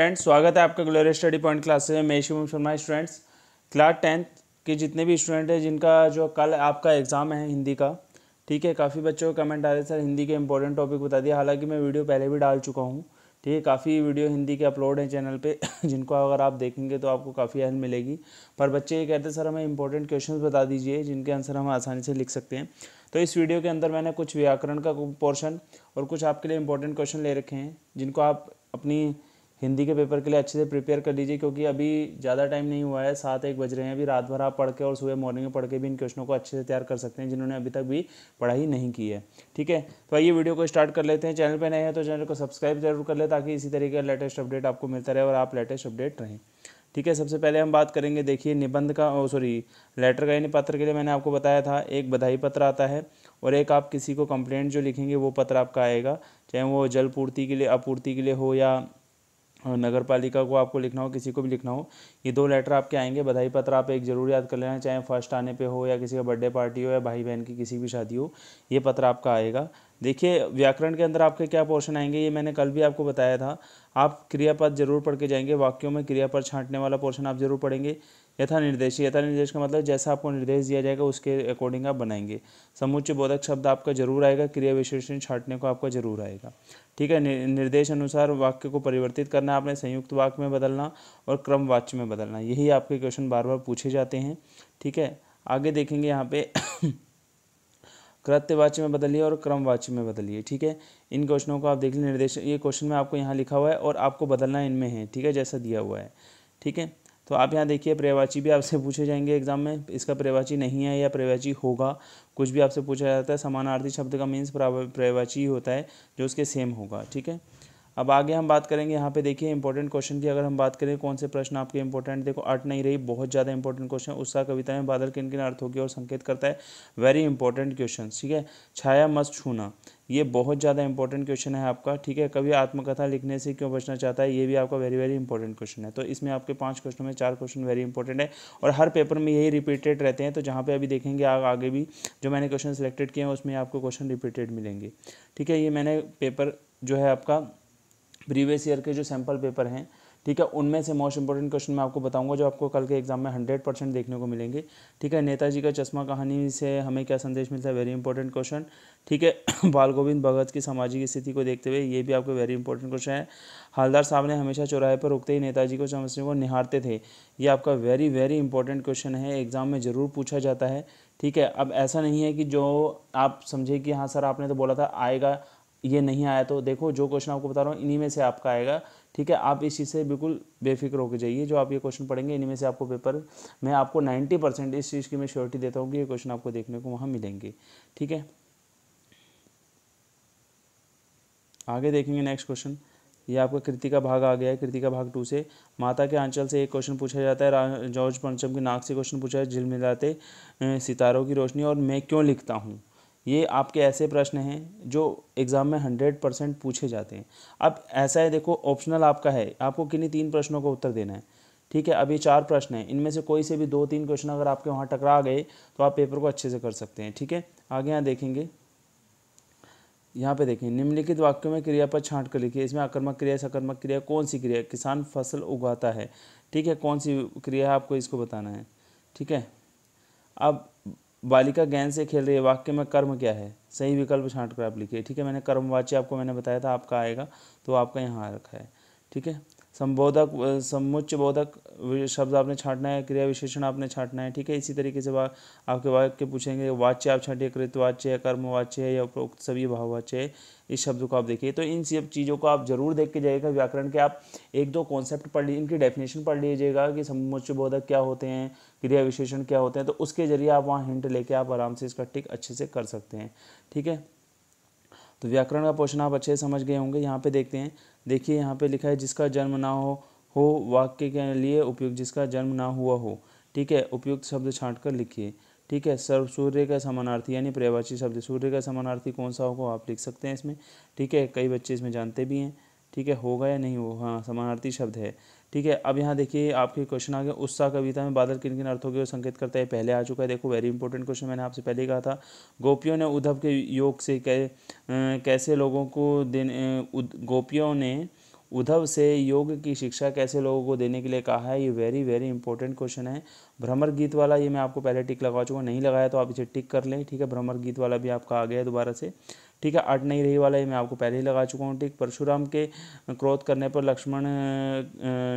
friends स्वागत है आपका ग्लोरियस स्टडी पॉइंट क्लास में मैं Shivam Sharma students class tenth के जितने भी स्टूडेंट हैं जिनका जो कल आपका एग्ज़ाम है हिंदी का ठीक है काफ़ी बच्चों को कमेंट आ रहे सर हिंदी के इंपॉर्टेंट टॉपिक बता दिया हालांकि मैं वीडियो पहले भी डाल चुका हूँ ठीक है काफ़ी वीडियो हिंदी के अपलोड हैं चैनल पर जिनको अगर आप देखेंगे तो आपको काफ़ी हेल्प मिलेगी पर बच्चे ये कहते हैं सर हमें इंपॉर्टेंट क्वेश्चन बता दीजिए जिनके आंसर हम आसानी से लिख सकते हैं तो इस वीडियो के अंदर मैंने कुछ व्याकरण का पोर्शन और कुछ आपके लिए इंपॉर्टेंट क्वेश्चन ले रखे हैं जिनको आप अपनी हिंदी के पेपर के लिए अच्छे से प्रिपेयर कर लीजिए क्योंकि अभी ज़्यादा टाइम नहीं हुआ है सात एक बज रहे हैं अभी रात भर आप पढ़ के और सुबह मॉर्निंग में पढ़ के भी इन क्वेश्चनों को अच्छे से तैयार कर सकते हैं जिन्होंने अभी तक भी पढ़ाई नहीं की है ठीक है तो आइए वीडियो को स्टार्ट कर लेते हैं चैनल पर नए हैं तो चैनल को सब्सक्राइब जरूर कर ले ताकि इसी तरीके का लेटेस्ट अपडेट आपको मिलता रहे और आप लेटेस्ट अपडेट रहें ठीक है सबसे पहले हम बात करेंगे देखिए निबंध का सॉरी लेटर का यानी पत्र के लिए मैंने आपको बताया था एक बधाई पत्र आता है और एक आप किसी को कंप्लेंट जो लिखेंगे वो पत्र आपका आएगा चाहे वो जल पूर्ति के लिए आपूर्ति के लिए हो या नगर पालिका को आपको लिखना हो किसी को भी लिखना हो ये दो लेटर आपके आएंगे बधाई पत्र आप एक ज़रूर याद कर लेना चाहे फर्स्ट आने पे हो या किसी का बर्थडे पार्टी हो या भाई बहन की किसी भी शादी हो ये पत्र आपका आएगा देखिए व्याकरण के अंदर आपके क्या पोर्शन आएंगे ये मैंने कल भी आपको बताया था आप क्रियापद जरूर पढ़ के जाएंगे वाक्यों में क्रियापद छांटने वाला पोर्शन आप जरूर पढ़ेंगे यथा निर्देश यथा निर्देश का मतलब जैसा आपको निर्देश दिया जाएगा उसके अकॉर्डिंग आप बनाएंगे समुच्चय बोधक शब्द आपका जरूर आएगा क्रिया विशेषण छाटने को आपका जरूर आएगा ठीक है निर्देश अनुसार वाक्य को परिवर्तित करना आपने संयुक्त वाक्य में बदलना और क्रमवाच्य में बदलना यही आपके क्वेश्चन बार बार पूछे जाते हैं ठीक है आगे देखेंगे यहाँ पे कृत्यवाची में बदलिए और क्रमवाची में बदलिए ठीक है इन क्वेश्चनों को आप देख लीजिए निर्देश ये क्वेश्चन में आपको यहाँ लिखा हुआ है और आपको बदलना इनमें है ठीक है जैसा दिया हुआ है ठीक है तो आप यहाँ देखिए प्रयवाची भी आपसे पूछे जाएंगे एग्जाम में इसका प्रयवाची नहीं है या प्रयवाची होगा कुछ भी आपसे पूछा जाता है समानार्थी शब्द का मीन्स प्रयवाची होता है जो उसके सेम होगा ठीक है अब आगे हम बात करेंगे यहाँ पे देखिए इंपॉर्टेंट क्वेश्चन की अगर हम बात करें कौन से प्रश्न आपके इंपॉर्टेंट देखो अट नहीं रही बहुत ज़्यादा इंपॉर्टेंट क्वेश्चन उत्साह कविता में बादल किन किन अर्थों की ओर संकेत करता है वेरी इंपॉर्टेंट क्वेश्चन ठीक है छाया मस्त छूना ये बहुत ज़्यादा इंपॉर्टेंट क्वेश्चन है आपका ठीक है कभी आत्मकथा लिखने से क्यों बचना चाहता है ये भी आपका वेरी वेरी इंपॉर्टेंट क्वेश्चन है तो इसमें आपके पांच क्वेश्चनों में चार क्वेश्चन वेरी इंपॉर्टेंट है और हर पेपर में यही रिपीटेड रहते हैं तो जहाँ पे अभी देखेंगे आग आगे भी जो मैंने क्वेश्चन सेलेक्टेड किए हैं उसमें आपको क्वेश्चन रिपीटेड मिलेंगे ठीक है ये मैंने पेपर जो है आपका प्रीवियस ईयर के जो सैम्पल पेपर हैं ठीक है उनमें से मोस्ट इंपॉर्टेंट क्वेश्चन मैं आपको बताऊंगा जो आपको कल के एग्जाम में हंड्रेड परसेंट देखने को मिलेंगे ठीक है नेताजी का चश्मा कहानी से हमें क्या संदेश मिलता है वेरी इंपॉर्टेंट क्वेश्चन ठीक है बाल गोविंद भगत की सामाजिक स्थिति को देखते हुए ये भी आपके वेरी इंपॉर्टेंट क्वेश्चन है हालदार साहब ने हमेशा चौराहे पर रुकते ही नेताजी को समझने को निहारते थे ये आपका वेरी वेरी इंपॉर्टेंट क्वेश्चन है एग्जाम में ज़रूर पूछा जाता है ठीक है अब ऐसा नहीं है कि जो आप समझे कि हाँ सर आपने तो बोला था आएगा ये नहीं आया तो देखो जो क्वेश्चन आपको बता रहा हूँ इन्हीं में से आपका आएगा ठीक है आप इस चीज़ से बिल्कुल बेफिक्र होकर जाइए जो आप ये क्वेश्चन पढ़ेंगे इन्हीं में से आपको पेपर मैं आपको 90 परसेंट इस चीज़ की मैं श्योरिटी देता हूँ कि ये क्वेश्चन आपको देखने को वहाँ मिलेंगे ठीक है आगे देखेंगे नेक्स्ट क्वेश्चन ये आपका कृतिका भाग आ गया है कृतिका भाग टू से माता के आंचल से एक क्वेश्चन पूछा जाता है जॉर्ज पंचम के नाक से क्वेश्चन पूछा है झिलमिलाते सितारों की रोशनी और मैं क्यों लिखता हूँ ये आपके ऐसे प्रश्न हैं जो एग्ज़ाम में हंड्रेड परसेंट पूछे जाते हैं अब ऐसा है देखो ऑप्शनल आपका है आपको किन्हीं तीन प्रश्नों का उत्तर देना है ठीक है अभी चार प्रश्न हैं इनमें से कोई से भी दो तीन क्वेश्चन अगर आपके वहाँ टकरा गए तो आप पेपर को अच्छे से कर सकते हैं ठीक है आगे यहाँ देखेंगे यहाँ पे देखिए निम्नलिखित वाक्यों में क्रिया पर छांट कर लिखिए इसमें आक्रमक क्रिया सकर्मक क्रिया कौन सी क्रिया किसान फसल उगाता है ठीक है कौन सी क्रिया है आपको इसको बताना है ठीक है अब बालिका गेंद से खेल रही है वाक्य में कर्म क्या है सही विकल्प छाँट कर आप लिखिए ठीक है मैंने कर्मवाच्य आपको मैंने बताया था आपका आएगा तो आपका यहाँ रखा है ठीक है संबोधक समुच्च बोधक शब्द आपने छाटना है क्रिया विशेषण आपने छाटना है ठीक है इसी तरीके से वा, आपके वाक्य पूछेंगे वाच्य आप छाटिए कृतवाच्य है कर्मवाच्य है या उपरोक्त सभी भाववाच्य है इस शब्द को आप देखिए तो इन सब चीज़ों को आप जरूर देख के जाइएगा व्याकरण के आप एक दो कॉन्सेप्ट पढ़ लीजिए इनकी डेफिनेशन पढ़ लीजिएगा कि समुच्च बोधक क्या होते हैं क्रिया विशेषण क्या होते हैं तो उसके जरिए आप वहाँ हिंट लेके आप आराम से इसका टिक अच्छे से कर सकते हैं ठीक है तो व्याकरण का पोषण आप अच्छे से समझ गए होंगे यहाँ पे देखते हैं देखिए यहाँ पे लिखा है जिसका जन्म ना हो हो वाक्य के लिए उपयुक्त जिसका जन्म ना हुआ हो ठीक है उपयुक्त शब्द छाँट कर लिखिए ठीक है सर्व सूर्य का समानार्थी यानी पर्यावाची शब्द सूर्य का समानार्थी कौन सा होगा आप लिख सकते हैं इसमें ठीक है कई बच्चे इसमें जानते भी हैं ठीक है होगा या नहीं होगा हाँ समानार्थी शब्द है ठीक है अब यहाँ देखिए आपके क्वेश्चन आ गए उत्साह कविता में बादल किन किन अर्थों की ओर संकेत करता है पहले आ चुका है देखो वेरी इंपॉर्टेंट क्वेश्चन मैंने आपसे पहले कहा था गोपियों ने उद्धव के योग से कै, कैसे लोगों को देने गोपियों ने उद्धव से योग की शिक्षा कैसे लोगों को देने के लिए कहा है ये वेरी वेरी इंपॉर्टेंट क्वेश्चन है भ्रमर गीत वाला ये मैं आपको पहले टिक लगा चुका नहीं लगाया तो आप इसे टिक कर लें ठीक है भ्रमर गीत वाला भी आपका आ गया दोबारा से ठीक है अट नहीं रही वाला ये मैं आपको पहले ही लगा चुका हूँ ठीक परशुराम के क्रोध करने पर लक्ष्मण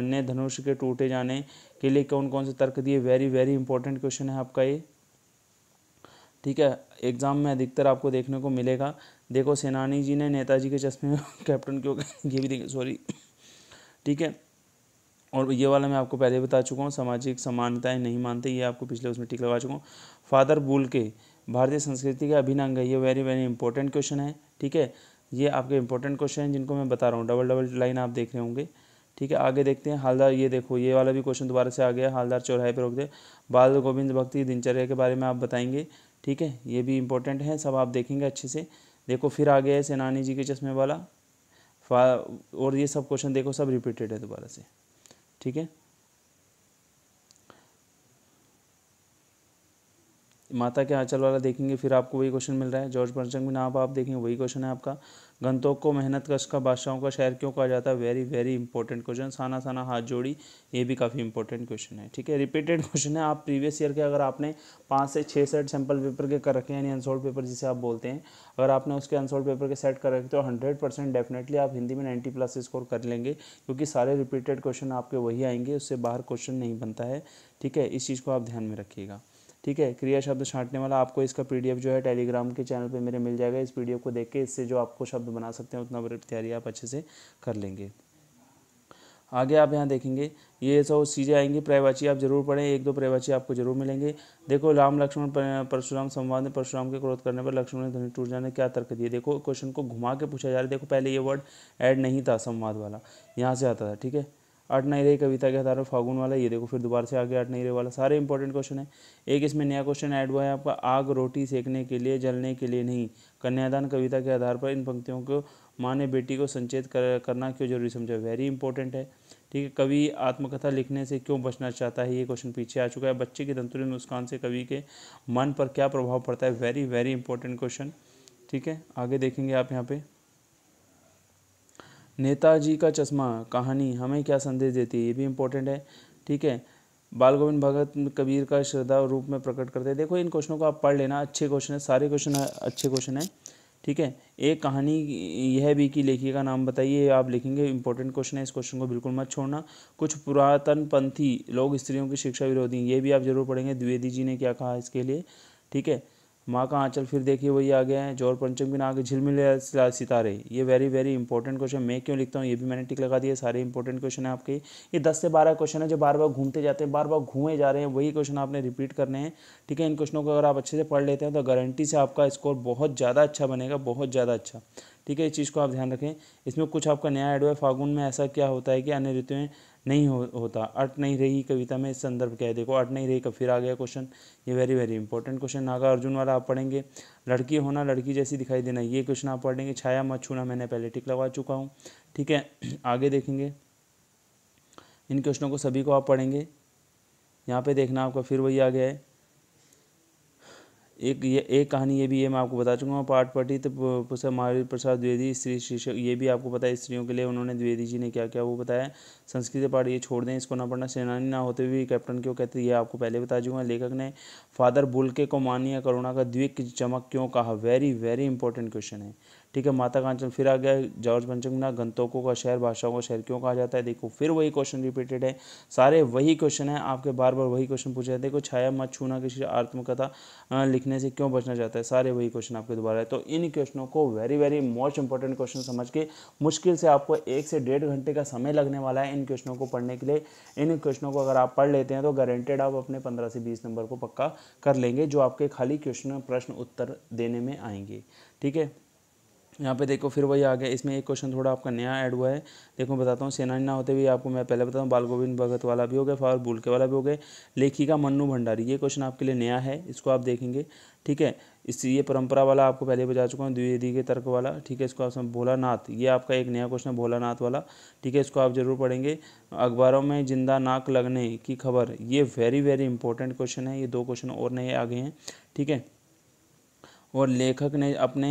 ने धनुष के टूटे जाने के लिए कौन कौन से तर्क दिए वेरी वेरी इंपॉर्टेंट क्वेश्चन है आपका ये ठीक है एग्ज़ाम में अधिकतर आपको देखने को मिलेगा देखो सेनानी जी ने नेताजी के चश्मे कैप्टन क्यों ये भी देखे सॉरी ठीक है और ये वाला मैं आपको पहले बता चुका हूँ सामाजिक समानताएं नहीं मानते ये आपको पिछले उसमें टिक लगा चुका हूँ फादर बुल के भारतीय संस्कृति का अभिन्न अंग है ये वेरी वेरी इंपॉर्टेंट क्वेश्चन है ठीक है ये आपके इंपॉर्टेंट क्वेश्चन हैं जिनको मैं बता रहा हूँ डबल डबल लाइन आप देख रहे होंगे ठीक है आगे देखते हैं हालदार ये देखो ये वाला भी क्वेश्चन दोबारा से आ गया हालदार चौराहे पर रोक दे बाल गोविंद भक्ति दिनचर्या के बारे में आप बताएंगे ठीक है ये भी इंपॉर्टेंट है सब आप देखेंगे अच्छे से देखो फिर आ गया है सेनानी जी के चश्मे वाला और ये सब क्वेश्चन देखो सब रिपीटेड है दोबारा से ठीक है माता के आंचल वाला देखेंगे फिर आपको वही क्वेश्चन मिल रहा है जॉर्ज पंचंग में नाम आप देखेंगे वही क्वेश्चन है आपका गंतोक को मेहनत कश का बादशाहों का शहर क्यों कहा जाता है very very important question Sana Sana Hath Jodi ये भी काफ़ी इंपॉर्टेंट क्वेश्चन है ठीक है रिपीटेड क्वेश्चन है आप प्रीवियस ईयर के अगर आपने पाँच से छः सेट सैम्पल पेपर के कर रखे हैं यानी अनसोल्ड पेपर जिसे आप बोलते हैं अगर आपने उसके अनसोल्ड पेपर के सेट कर रखे तो हंड्रेड परसेंट डेफिनेटली आप हिंदी में नाइन्टी प्लस स्कोर कर लेंगे क्योंकि सारे रिपीटेड क्वेश्चन आपके वही आएंगे उससे बाहर क्वेश्चन नहीं बनता है ठीक है इस चीज़ को आप ध्यान में रखिएगा ठीक है क्रिया शब्द छांटने वाला आपको इसका पीडीएफ जो है टेलीग्राम के चैनल पे मेरे मिल जाएगा इस पीडीएफ को देख के इससे जो आपको शब्द बना सकते हैं उतना तैयारी आप अच्छे से कर लेंगे आगे आप यहाँ देखेंगे ये सब चीज़ें आएंगी प्रायवाची आप जरूर पढ़ें एक दो पर्यवाची आपको जरूर मिलेंगे देखो राम लक्ष्मण परशुराम संवाद में परशुराम के क्रोध करने पर लक्ष्मण ने धनी टूट जाने क्या तर्क दिए देखो क्वेश्चन को घुमा के पूछा जा रहा है देखो पहले ये वर्ड ऐड नहीं था संवाद वाला यहाँ से आता था ठीक है आठ नहीं रही कविता के हतारों फागुन वाला ये देखो फिर दोबारा से आगे आठ नहीं रहे वाला सारे इंपॉर्टेंट क्वेश्चन है एक इसमें नया क्वेश्चन ऐड हुआ है आपका आग रोटी सेकने के लिए जलने के लिए नहीं कन्यादान कविता के आधार पर इन पंक्तियों को माँ ने बेटी को संचेत कर, करना क्यों जरूरी समझा वेरी इंपॉर्टेंट है ठीक है कवि आत्मकथा लिखने से क्यों बचना चाहता है ये क्वेश्चन पीछे आ चुका है बच्चे की तंतुल मुस्कान से कवि के मन पर क्या प्रभाव पड़ता है वेरी वेरी इंपॉर्टेंट क्वेश्चन ठीक है आगे देखेंगे आप यहाँ पर नेताजी का चश्मा कहानी हमें क्या संदेश देती है ये भी इम्पोर्टेंट है ठीक है बाल गोविंद भगत कबीर का श्रद्धा रूप में प्रकट करते हैं देखो इन क्वेश्चनों को आप पढ़ लेना अच्छे क्वेश्चन है सारे क्वेश्चन अच्छे क्वेश्चन है ठीक है एक कहानी यह भी कि लेखी का नाम बताइए आप लिखेंगे इंपॉर्टेंट क्वेश्चन है इस क्वेश्चन को बिल्कुल मत छोड़ना कुछ पुरातन पंथी लोग स्त्रियों की शिक्षा विरोधी ये भी आप जरूर पढ़ेंगे द्विवेदी जी ने क्या कहा इसके लिए ठीक है माँ का आंचल फिर देखिए वही आ गया है जौर पंचम की नाग झिलमिल सितारे ये वेरी वेरी इंपॉर्टेंट क्वेश्चन मैं क्यों लिखता हूँ ये भी मैंने टिक लगा दिया सारे इंपॉर्टेंट क्वेश्चन है आपके ये दस से बारह क्वेश्चन है जो बार बार घूमते जाते हैं बार बार घूमे जा रहे हैं वही क्वेश्चन आपने रिपीट करने हैं ठीक है इन क्वेश्चनों को अगर आप अच्छे से पढ़ लेते हैं तो गारंटी से आपका स्कोर बहुत ज़्यादा अच्छा बनेगा बहुत ज़्यादा अच्छा ठीक है इस चीज़ को आप ध्यान रखें इसमें कुछ आपका नया एड फागुन में ऐसा क्या होता है कि अन्य ऋतुएँ नहीं हो, होता अट नहीं रही कविता में संदर्भ क्या है देखो अट नहीं रही का फिर आ गया क्वेश्चन ये very very important question Nagarjun वाला आप पढ़ेंगे लड़की होना लड़की जैसी दिखाई देना ये क्वेश्चन आप पढ़ेंगे छाया मत छूना मैंने पहले टिक लगा चुका हूँ ठीक है आगे देखेंगे इन क्वेश्चनों को सभी को आप पढ़ेंगे यहाँ पे देखना आपका फिर वही आ गया है एक ये एक कहानी ये भी है मैं आपको बता चुका हूँ पाठ पठित पुस्तक महावीर प्रसाद द्विवेदी स्त्री शीर्षक ये भी आपको पता है स्त्रियों के लिए उन्होंने द्विवेदी जी ने क्या क्या वो बताया संस्कृत पाठ ये छोड़ दें इसको ना पढ़ना सेनानी ना होते हुए कैप्टन क्यों कहते ये आपको पहले बता चुका लेखक ने फादर बुलके को मानिया करुणा का द्विक चमक क्यों कहा वेरी वेरी इंपॉर्टेंट क्वेश्चन है ठीक है माता कांचन फिर आ गया जॉर्ज पंचंगना गंतोकों का शहर भाषाओं का शहर क्यों कहा जाता है देखो फिर वही क्वेश्चन रिपीटेड है सारे वही क्वेश्चन है आपके बार बार वही क्वेश्चन पूछे जाते हैं छाया मत छूना किसी आत्मकथा लिखने से क्यों बचना चाहता है सारे वही क्वेश्चन आपके दोबारा है तो इन क्वेश्चनों को very very most important question समझ के मुश्किल से आपको एक से डेढ़ घंटे का समय लगने वाला है इन क्वेश्चनों को पढ़ने के लिए इन क्वेश्चनों को अगर आप पढ़ लेते हैं तो गारंटेड आप अपने पंद्रह से बीस नंबर को पक्का कर लेंगे जो आपके खाली क्वेश्चन प्रश्न उत्तर देने में आएंगे ठीक है यहाँ पे देखो फिर वही आ गया इसमें एक क्वेश्चन थोड़ा आपका नया ऐड हुआ है देखो बताता हूँ सेनानी ना होते हुए आपको मैं पहले बताता हूँ बाल गोविंद भगत वाला भी हो गया फार बुलके वाला भी हो गया लेखिका मन्नू भंडारी ये क्वेश्चन आपके लिए नया है इसको आप देखेंगे ठीक है इस ये परंपरा वाला आपको पहले बजा चुका हूँ द्विवेदी के तर्क वाला ठीक है इसको आप भोला भोलानाथ ये आपका एक नया क्वेश्चन है भोलानाथ वाला ठीक है इसको आप जरूर पढ़ेंगे अखबारों में जिंदा नाक लगने की खबर ये वेरी वेरी इंपॉर्टेंट क्वेश्चन है ये दो क्वेश्चन और नए आ गए हैं ठीक है और लेखक ने अपने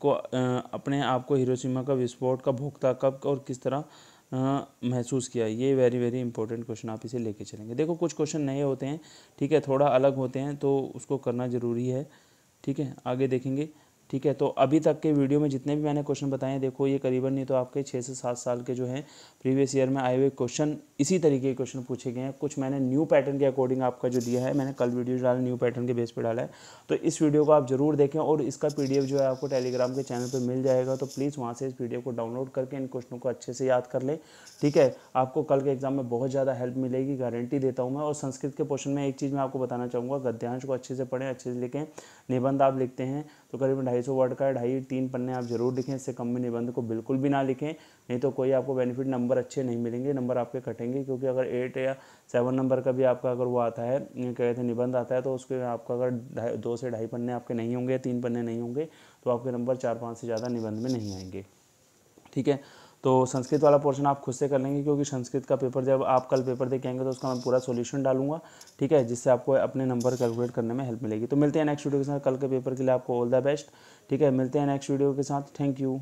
को अपने आप को हिरोशिमा का विस्फोट का भोक्ता कब और किस तरह महसूस किया ये वेरी वेरी इंपॉर्टेंट क्वेश्चन आप इसे लेके चलेंगे देखो कुछ क्वेश्चन नए होते हैं ठीक है थोड़ा अलग होते हैं तो उसको करना ज़रूरी है ठीक है आगे देखेंगे ठीक है तो अभी तक के वीडियो में जितने भी मैंने क्वेश्चन बताए देखो ये करीबन नहीं तो आपके छः से सात साल के जो हैं प्रीवियस ईयर में आए हुए क्वेश्चन इसी तरीके के क्वेश्चन पूछे गए हैं कुछ मैंने न्यू पैटर्न के अकॉर्डिंग आपका जो दिया है मैंने कल वीडियो डाला न्यू पैटर्न के बेस पर डाला है तो इस वीडियो को आप जरूर देखें और इसका पी जो है आपको टेलीग्राम के चैनल पर मिल जाएगा तो प्लीज़ वहाँ से इस वीडियो को डाउनलोड करके इन क्वेश्चनों को अच्छे से याद कर लें ठीक है आपको कल के एग्जाम में बहुत ज़्यादा हेल्प मिलेगी गारंटी देता हूँ मैं और संस्कृत के क्वेश्चन में एक चीज़ मैं आपको बताना चाहूँगा गद्यांश को अच्छे से पढ़ें अच्छे से लिखें निबंध आप लिखते हैं तो करीबन ढाई सौ वर्ड का है ढाई तीन पन्ने आप जरूर लिखें इससे कम में निबंध को बिल्कुल भी ना लिखें नहीं तो कोई आपको बेनिफिट नंबर अच्छे नहीं मिलेंगे नंबर आपके कटेंगे क्योंकि अगर एट या सेवन नंबर का भी आपका अगर वो आता है कहते हैं निबंध आता है तो उसके आपका अगर दो से ढाई पन्ने आपके नहीं होंगे तीन पन्ने नहीं होंगे तो आपके नंबर चार पाँच से ज़्यादा निबंध में नहीं आएंगे ठीक है तो संस्कृत वाला पोर्शन आप खुद से कर लेंगे क्योंकि संस्कृत का पेपर जब आप कल पेपर दे आएंगे तो उसका मैं पूरा सोल्यूशन डालूंगा ठीक है जिससे आपको अपने नंबर कैलकुलेट करने में हेल्प मिलेगी तो मिलते हैं नेक्स्ट वीडियो के साथ कल के पेपर के लिए आपको ऑल द बेस्ट ठीक है मिलते हैं नेक्स्ट वीडियो के साथ थैंक यू